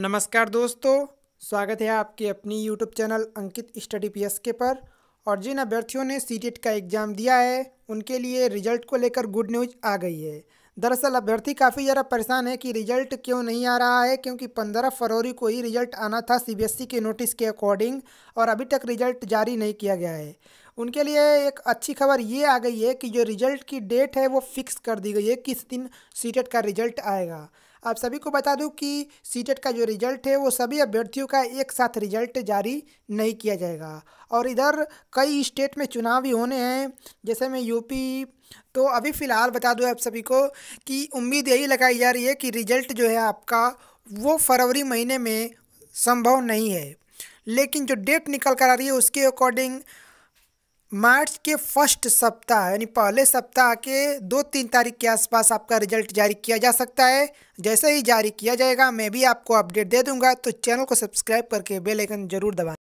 नमस्कार दोस्तों स्वागत है आपके अपनी YouTube channel Ankit study P K पर और जिन अभ्यर्थियों ने सी e का एग्ज़ाम दिया है उनके लिए रिजल्ट को लेकर गुड न्यूज आ गई है दरअसल अभ्यर्थी काफ़ी ज़्यादा परेशान है कि रिजल्ट क्यों नहीं आ रहा है क्योंकि 15 फरवरी को ही रिजल्ट आना था सी e के नोटिस के अकॉर्डिंग और अभी तक रिजल्ट जारी नहीं किया गया है उनके लिए एक अच्छी खबर ये आ गई है कि जो रिजल्ट की डेट है वो फिक्स कर दी गई है किस दिन सी e का रिजल्ट आएगा आप सभी को बता दूं कि सी का जो रिजल्ट है वो सभी अभ्यर्थियों का एक साथ रिजल्ट जारी नहीं किया जाएगा और इधर कई स्टेट में चुनाव भी होने हैं जैसे में यूपी तो अभी फ़िलहाल बता दूं आप सभी को कि उम्मीद यही लगाई जा रही है कि रिजल्ट जो है आपका वो फरवरी महीने में संभव नहीं है लेकिन जो डेट निकल कर आ रही है उसके अकॉर्डिंग मार्च के फर्स्ट सप्ताह यानी पहले सप्ताह के दो तीन तारीख के आसपास आपका रिजल्ट जारी किया जा सकता है जैसे ही जारी किया जाएगा मैं भी आपको अपडेट दे दूंगा तो चैनल को सब्सक्राइब करके बेल आइकन जरूर दबाएं